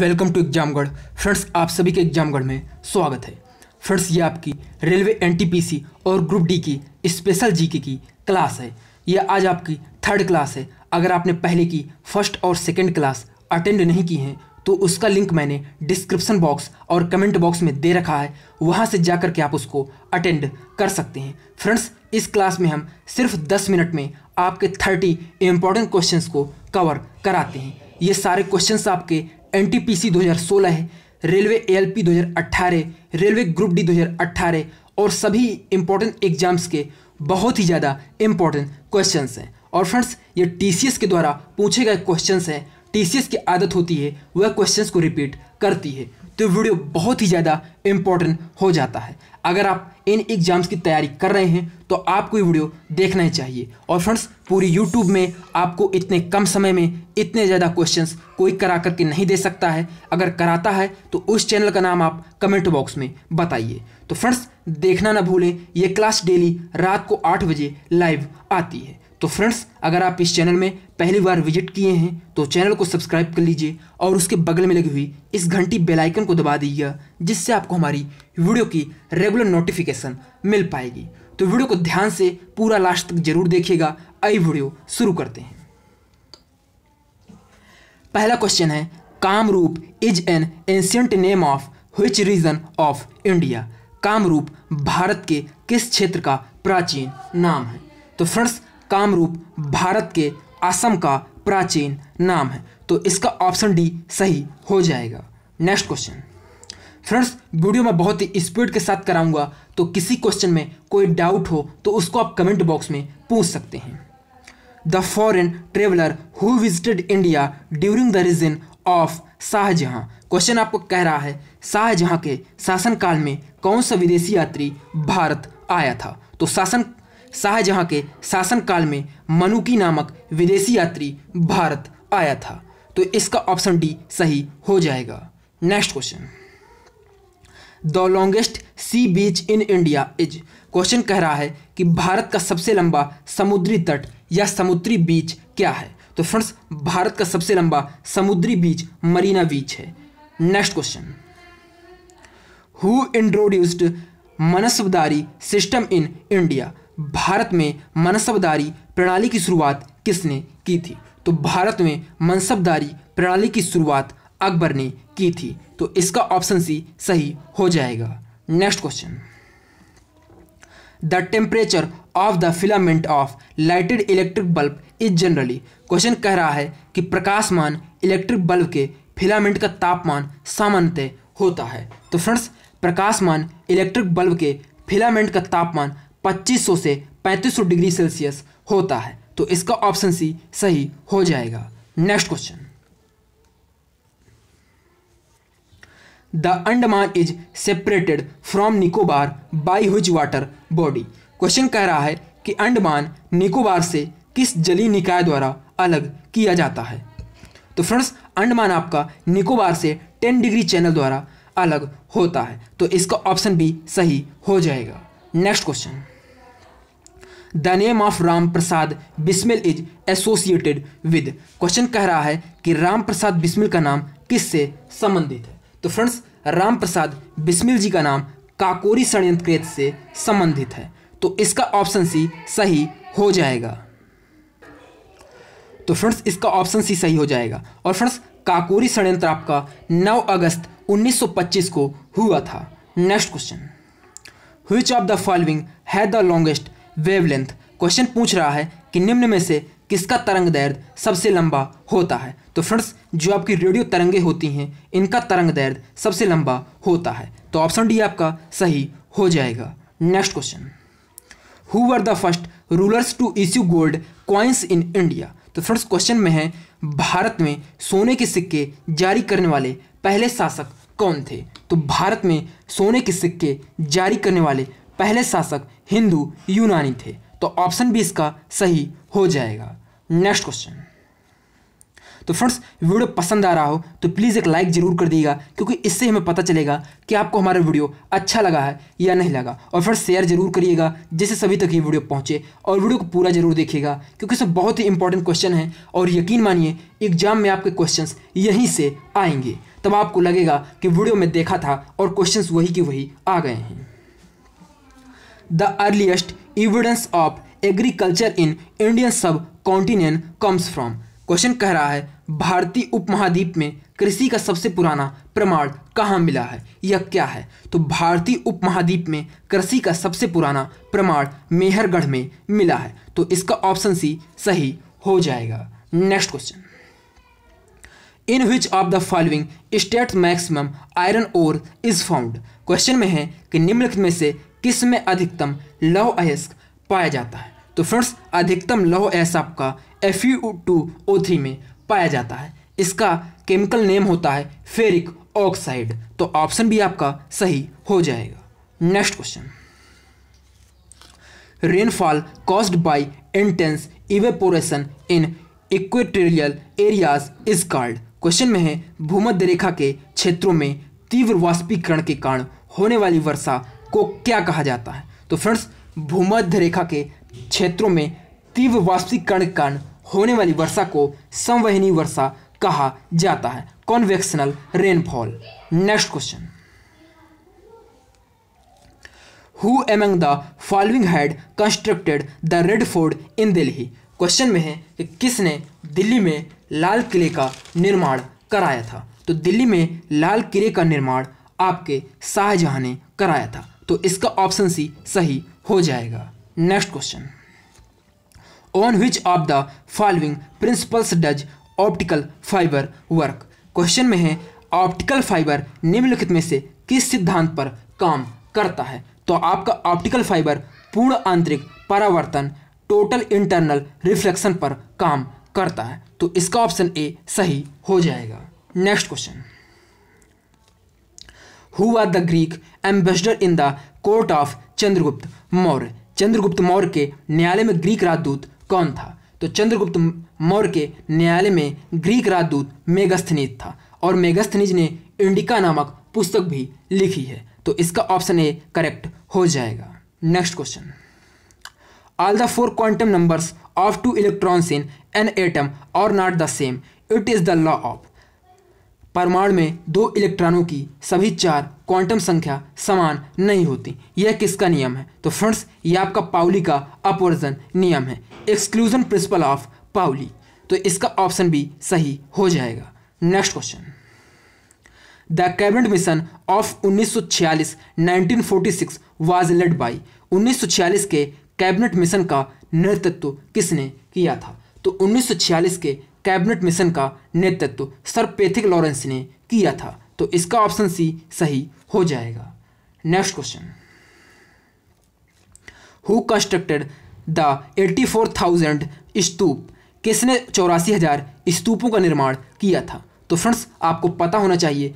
welcome to एग्जामगढ़ friends आप सभी के एग्जामगढ़ में स्वागत है फ्रेंड्स ये आपकी रेलवे एनटीपीसी और ग्रुप डी की स्पेशल जीके की क्लास है ये आज आपकी थर्ड क्लास है अगर आपने पहले की फर्स्ट और सेकेंड क्लास अटेंड नहीं की हैं तो उसका लिंक मैंने डिस्क्रिप्शन बॉक्स और कमेंट बॉक्स में दे रखा है वहाँ से जा के आप उसको अटेंड कर सकते हैं फ्रेंड्स इस क्लास में हम सिर्फ दस मिनट में आपके थर्टी इम्पॉर्टेंट क्वेश्चन को कवर कराते हैं ये सारे क्वेश्चंस आपके हज़ार 2016 है रेलवे हज़ार 2018 रेलवे ग्रुप डी 2018 और सभी इम्पोर्टेंट एग्जाम्स के बहुत ही ज़्यादा इम्पोर्टेंट क्वेश्चन हैं और फ्रेंड्स ये एस के द्वारा पूछे गए क्वेश्चन हैं एस की आदत होती है वह क्वेश्चंस को रिपीट करती है तो वीडियो बहुत ही ज़्यादा इम्पोर्टेंट हो जाता है अगर आप इन एग्ज़ाम्स की तैयारी कर रहे हैं तो आपको ये वीडियो देखना ही चाहिए और फ्रेंड्स पूरी यूट्यूब में आपको इतने कम समय में इतने ज़्यादा क्वेश्चंस कोई करा करके नहीं दे सकता है अगर कराता है तो उस चैनल का नाम आप कमेंट बॉक्स में बताइए तो फ्रेंड्स देखना ना भूलें ये क्लास डेली रात को आठ बजे लाइव आती है तो फ्रेंड्स अगर आप इस चैनल में पहली बार विजिट किए हैं तो चैनल को सब्सक्राइब कर लीजिए और उसके बगल में लगी हुई इस घंटी बेल आइकन को दबा दीजिएगा जिससे आपको हमारी वीडियो की रेगुलर नोटिफिकेशन मिल पाएगी तो वीडियो को ध्यान से पूरा लास्ट तक जरूर देखिएगा आई वीडियो शुरू करते हैं पहला क्वेश्चन है Kamrup is an ancient name of which region of India Kamrup Bharat के किस क्षेत्र का प्राचीन नाम है तो फ्रेंड्स कामरूप भारत के असम का प्राचीन नाम है तो इसका ऑप्शन डी सही हो जाएगा नेक्स्ट क्वेश्चन फ्रेंड्स वीडियो में बहुत ही स्पीड के साथ कराऊंगा तो किसी क्वेश्चन में कोई डाउट हो तो उसको आप कमेंट बॉक्स में पूछ सकते हैं the foreign traveller who visited India during the region of Shahjahan question आपको कह रहा है शाहजहाँ के शासनकाल में कौन सा विदेशी यात्री भारत आया था तो शासन शाहजहाँ के शासनकाल में मनुकी नामक विदेशी यात्री भारत आया था तो इसका ऑप्शन डी सही हो जाएगा next question the longest sea beach in India is question कह रहा है कि भारत का सबसे लंबा समुद्री तट या समुद्री बीच क्या है तो फ्रेंड्स भारत का सबसे लंबा समुद्री बीच मरीना बीच है next question who introduced Mansabdari system in India Bharat में मनसबदारी प्रणाली की शुरुआत किसने की थी तो भारत में मनसबदारी प्रणाली की शुरुआत अकबर ने की थी तो इसका ऑप्शन सी सही हो जाएगा next question the temperature of the filament of lighted electric bulb is generally question कह रहा है कि प्रकाशमान इलेक्ट्रिक बल्ब के फिलामेंट का तापमान सामान्यतः होता है तो फ्रेंड्स प्रकाशमान इलेक्ट्रिक बल्ब के फिलामेंट का तापमान 2500 से 3500 डिग्री सेल्सियस होता है तो इसका ऑप्शन सी सही हो जाएगा next question the Andaman is separated from Nicobar by whose water body question कह रहा है कि अंडमान निकोबार से किस जलीय निकाय द्वारा अलग किया जाता है तो फ्रेंड्स अंडमान आपका निकोबार से 10 डिग्री चैनल द्वारा अलग होता है तो इसका ऑप्शन भी सही हो जाएगा next question the name of Ram Prasad Bismil is associated with question कह रहा है कि राम प्रसाद बिस्मिल का नाम किस से संबंधित है तो फ्रेंड्स राम प्रसाद बिस्मिल जी का नाम काकोरी षडयंत्र से संबंधित है तो इसका ऑप्शन सी सही हो जाएगा तो फ्रेंड्स इसका ऑप्शन सी सही हो जाएगा और फ्रेंड्स काकोरी षडयंत्र आपका 9 अगस्त 1925 को हुआ था next question who of the following है द लॉन्गेस्ट वेवलेंथ क्वेश्चन पूछ रहा है कि निम्न में से किसका तरंग दर्द सबसे लंबा होता है तो फ्रेंड्स जो आपकी रेडियो तरंगे होती हैं इनका तरंग दर्द सबसे लंबा होता है तो ऑप्शन डी आपका सही हो जाएगा next question who are the first rulers to issue gold coins in India तो फ्रेंड्स क्वेश्चन में है भारत में सोने के सिक्के जारी करने वाले पहले शासक कौन थे तो भारत में सोने के सिक्के जारी करने वाले पहले शासक हिंदू यूनानी थे तो ऑप्शन भी इसका सही हो जाएगा नेक्स्ट क्वेश्चन तो फ्रेंड्स वीडियो पसंद आ रहा हो तो प्लीज़ एक लाइक ज़रूर कर दिएगा क्योंकि इससे हमें पता चलेगा कि आपको हमारा वीडियो अच्छा लगा है या नहीं लगा और फिर शेयर जरूर करिएगा जिससे सभी तक ये वीडियो पहुंचे और वीडियो को पूरा जरूर देखिएगा क्योंकि सब बहुत ही इंपॉर्टेंट क्वेश्चन है और यकीन मानिए एग्जाम में आपके क्वेश्चन यहीं से आएंगे तब आपको लगेगा कि वीडियो में देखा था और क्वेश्चन वही के वही आ गए हैं earliest evidence of agriculture in Indian subcontinent comes from question कह रहा है भारतीय उपमहाद्वीप में कृषि का सबसे पुराना प्रमाण कहाँ मिला है या क्या है तो भारतीय उपमहाद्वीप में कृषि का सबसे पुराना प्रमाण मेहरगढ़ में मिला है तो इसका ऑप्शन सी सही हो जाएगा next question in which of the following state maximum iron ore is found question में है कि निम्नलिखित में से किस में अधिकतम लौह अयस्क पाया जाता है तो फ्रेंड्स अधिकतम लौह अयस्क आपका F U two O three में पाया जाता है इसका केमिकल नेम होता है फेरिक ऑक्साइड तो ऑप्शन भी आपका सही हो जाएगा next question rainfall caused by intense evaporation in equatorial areas is called question में है भूमध्य रेखा के क्षेत्रों में तीव्र वाष्पीकरण के कारण होने वाली वर्षा को क्या कहा जाता है तो फ्रेंड्स भूमध्य रेखा के क्षेत्रों में तीव्र वाष्पीकरण के कारण होने वाली वर्षा को संवहनी वर्षा कहा जाता है convectional rainfall next question who among the following had constructed the red fort in Delhi question में है कि किसने दिल्ली में लाल किले का निर्माण कराया था तो दिल्ली में लाल किले का निर्माण आपके शाहजहां ने कराया था तो इसका ऑप्शन सी सही हो जाएगा next question on which of the following principles does optical fibre work question में है ऑप्टिकल फाइबर निम्नलिखित में से किस सिद्धांत पर काम करता है तो आपका ऑप्टिकल फाइबर पूर्ण आंतरिक परावर्तन टोटल इंटरनल रिफ्लेक्शन पर काम करता है तो इसका ऑप्शन ए सही हो जाएगा next question who are the Greek ambassador in the court of Chandragupta Maurya Chandragupta Maurya के न्यायालय में ग्रीक राजदूत कौन था तो चंद्रगुप्त मौर्य के न्यायालय में ग्रीक राजदूत मेगस्थनीज था और मेगस्थनीज ने इंडिका नामक पुस्तक भी लिखी है तो इसका ऑप्शन ए करेक्ट हो जाएगा next question all the four quantum numbers of two electrons in an atom are not the same it is the law of परमाणु में दो इलेक्ट्रॉनों की सभी चार क्वांटम संख्या समान नहीं होती यह किसका नियम है तो फ्रेंड्स यह आपका पाउली का अपवर्जन नियम है एक्सक्लूजन प्रिंसिपल ऑफ पाउली तो इसका ऑप्शन भी सही हो जाएगा next question the cabinet mission of 1946-1946 was led by 1946 के कैबिनेट मिशन का नेतृत्व किसने किया था तो 1946 के कैबिनेट मिशन का नेतृत्व सर पेथिक लॉरेंस ने किया था तो इसका ऑप्शन सी सही हो जाएगा next question who constructed the eighty four thousand stupa किसने चौरासी हजार स्तूपों का निर्माण किया था तो फ्रेंड्स आपको पता होना चाहिए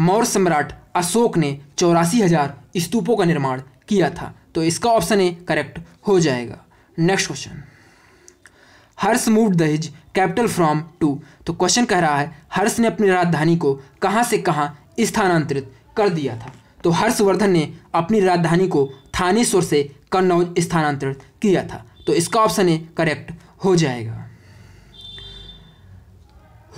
मौर्य सम्राट अशोक ने चौरासी हजार स्तूपों का निर्माण किया था तो इसका ऑप्शन ए करेक्ट हो जाएगा next question Harsha moved his capital from to तो क्वेश्चन कह रहा है हर्ष ने अपनी राजधानी को कहाँ से कहाँ स्थानांतरित कर दिया था तो हर्षवर्धन ने अपनी राजधानी को थानेश्वर से कन्नौज स्थानांतरित किया था तो इसका ऑप्शन ए करेक्ट हो जाएगा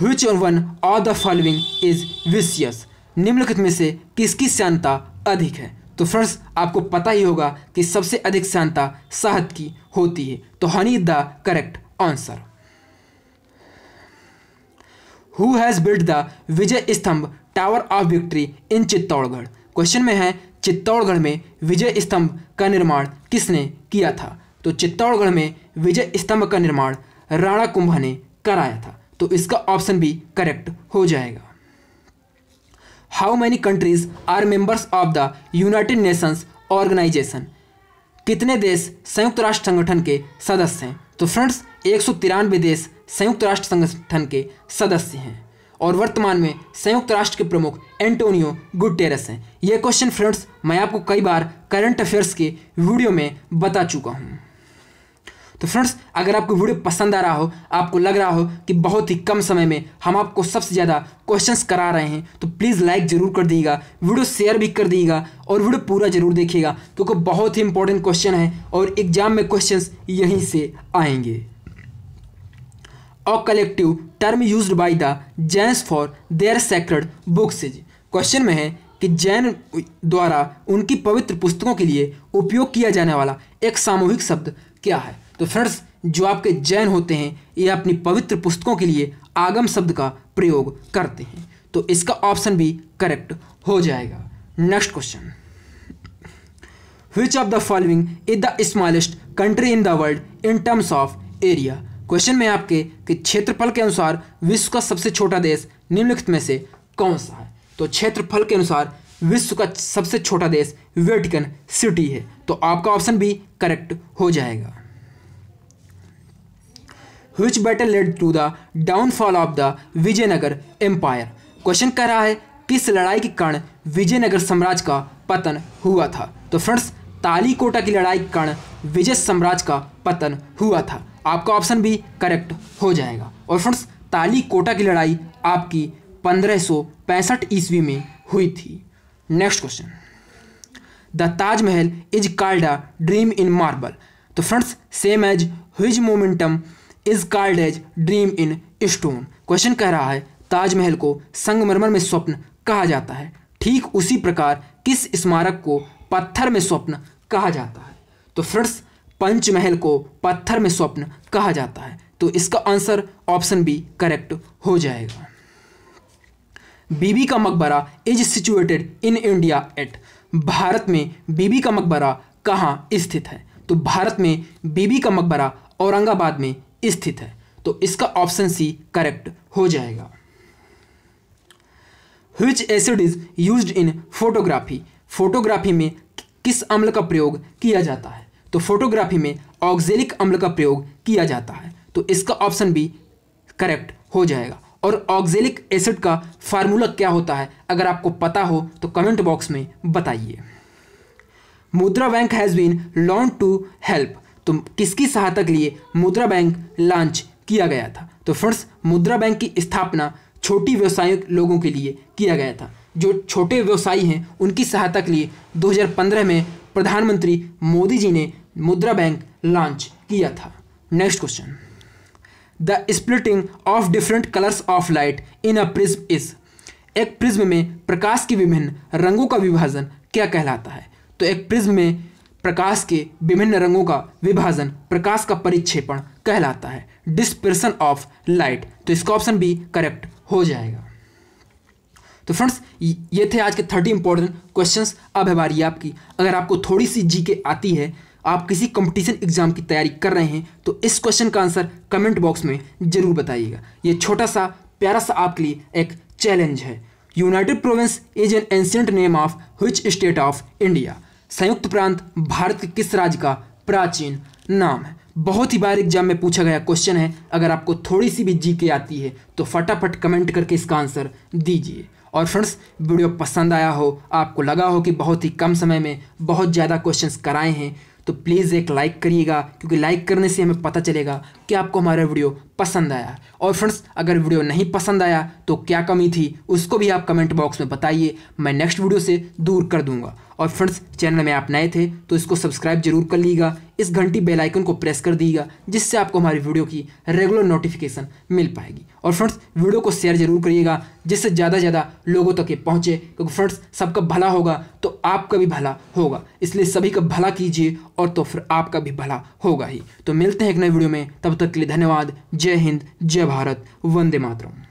which one of the following is vicious निम्नलिखित में से किसकी शांता अधिक है तो फ्रेंड्स आपको पता ही होगा कि सबसे अधिक शांता शहद की होती है तो हनी the correct answer who has built the Vijay Stambh tower of victory in Chittorgarh question में है चित्तौड़गढ़ में विजय स्तंभ का निर्माण किसने किया था तो चित्तौड़गढ़ में विजय स्तंभ का निर्माण राणा कुंभा ने कराया था तो इसका ऑप्शन भी करेक्ट हो जाएगा how many countries are members of the United Nations organisation कितने देश संयुक्त राष्ट्र संगठन के सदस्य हैं तो फ्रेंड्स एक सौ तिरानवे देश संयुक्त राष्ट्र संगठन के सदस्य हैं और वर्तमान में संयुक्त राष्ट्र के प्रमुख एंटोनियो गुटेरस हैं ये क्वेश्चन फ्रेंड्स मैं आपको कई बार करंट अफेयर्स के वीडियो में बता चुका हूँ तो फ्रेंड्स अगर आपको वीडियो पसंद आ रहा हो आपको लग रहा हो कि बहुत ही कम समय में हम आपको सबसे ज़्यादा क्वेश्चंस करा रहे हैं तो प्लीज़ लाइक ज़रूर कर दीजिएगा वीडियो शेयर भी कर दीजिएगा और वीडियो पूरा ज़रूर देखिएगा क्योंकि बहुत ही इंपॉर्टेंट क्वेश्चन है और एग्जाम में क्वेश्चन यहीं से आएंगे a collective term use by the Jains for their sacred books question में है कि जैन द्वारा उनकी पवित्र पुस्तकों के लिए उपयोग किया जाने वाला एक सामूहिक शब्द क्या है तो फ्रेंड्स जो आपके जैन होते हैं ये अपनी पवित्र पुस्तकों के लिए आगम शब्द का प्रयोग करते हैं तो इसका ऑप्शन भी करेक्ट हो जाएगा next question which of the following is the smallest country in the world in terms of area question में आपके कि क्षेत्रफल के अनुसार विश्व का सबसे छोटा देश निम्नलिखित में से कौन सा है तो क्षेत्रफल के अनुसार विश्व का सबसे छोटा देश वेटिकन सिटी है तो आपका ऑप्शन भी करेक्ट हो जाएगा which battle led to the downfall of the Vijayanagara empire question कह रहा है किस लड़ाई के कारण विजयनगर साम्राज्य का पतन हुआ था तो फ्रेंड्स ताली कोटा की लड़ाई के कारण विजय साम्राज्य का पतन हुआ था आपका ऑप्शन भी करेक्ट हो जाएगा और फ्रेंड्स ताली कोटा की लड़ाई आपकी पंद्रह ईस्वी में हुई थी next question the Taj Mahal is called a dream in marble तो friends same as whose momentum is called as dream in stone question कह रहा है ताजमहल को संगमरमर में स्वप्न कहा जाता है ठीक उसी प्रकार किस स्मारक को पत्थर में स्वप्न कहा जाता है तो फ्रेंड्स पंचमहल को पत्थर में स्वप्न कहा जाता है तो इसका आंसर ऑप्शन बी करेक्ट हो जाएगा Bibi ka Maqbara is situated in India at Bharat में बीबी का मकबरा कहाँ स्थित है तो भारत में बीबी का मकबरा औरंगाबाद में स्थित है तो इसका ऑप्शन सी करेक्ट हो जाएगा which acid is use in photography photography में किस अम्ल का प्रयोग किया जाता है तो फोटोग्राफी में ऑक्जेलिक अम्ल का प्रयोग किया जाता है तो इसका ऑप्शन भी करेक्ट हो जाएगा और ऑक्जेलिक एसिड का फार्मूला क्या होता है अगर आपको पता हो तो कमेंट बॉक्स में बताइए Mudra bank has been launch to help तो किसकी सहायता के लिए मुद्रा बैंक लॉन्च किया गया था तो फ्रेंड्स मुद्रा बैंक की स्थापना छोटी व्यवसायिक लोगों के लिए किया गया था जो छोटे व्यवसायी हैं उनकी सहायता के लिए 2015 में प्रधानमंत्री मोदी जी ने मुद्रा बैंक लॉन्च किया था next question the splitting of different colours of light in a prism is एक प्रिज्म में प्रकाश के विभिन्न रंगों का विभाजन क्या कहलाता है तो एक प्रिज्म में प्रकाश के विभिन्न रंगों का विभाजन प्रकाश का परिक्षेपण कहलाता है डिस्पर्सन ऑफ लाइट तो इसका ऑप्शन बी करेक्ट हो जाएगा तो फ्रेंड्स ये थे आज के थर्टी इंपॉर्टेंट क्वेश्चन अब है बारी आपकी अगर आपको थोड़ी सी जी के आती है आप किसी कंपटीशन एग्जाम की तैयारी कर रहे हैं तो इस क्वेश्चन का आंसर कमेंट बॉक्स में जरूर बताइएगा ये छोटा सा प्यारा सा आपके लिए एक चैलेंज है United province is an ancient name of which state of India संयुक्त प्रांत भारत के किस राज्य का प्राचीन नाम है बहुत ही बार एग्जाम में पूछा गया क्वेश्चन है अगर आपको थोड़ी सी भी जी के आती है तो फटाफट कमेंट करके इसका आंसर दीजिए और फ्रेंड्स वीडियो पसंद आया हो आपको लगा हो कि बहुत ही कम समय में बहुत ज़्यादा क्वेश्चंस कराए हैं तो प्लीज़ एक लाइक करिएगा क्योंकि लाइक करने से हमें पता चलेगा कि आपको हमारा वीडियो पसंद आया और फ्रेंड्स अगर वीडियो नहीं पसंद आया तो क्या कमी थी उसको भी आप कमेंट बॉक्स में बताइए मैं नेक्स्ट वीडियो से दूर कर दूँगा और फ्रेंड्स चैनल में आप नए थे तो इसको सब्सक्राइब जरूर कर लीजिएगा इस घंटी बेल आइकन को प्रेस कर दीजिएगा जिससे आपको हमारी वीडियो की रेगुलर नोटिफिकेशन मिल पाएगी और फ्रेंड्स वीडियो को शेयर जरूर करिएगा जिससे ज़्यादा ज़्यादा लोगों तक ये पहुँचे क्योंकि फ्रेंड्स सबका भला होगा तो आपका भी भला होगा इसलिए सभी का भला कीजिए और तो फिर आपका भी भला होगा ही तो मिलते हैं एक नए वीडियो में तब तक के लिए धन्यवाद जय हिंद जय भारत वंदे मातरम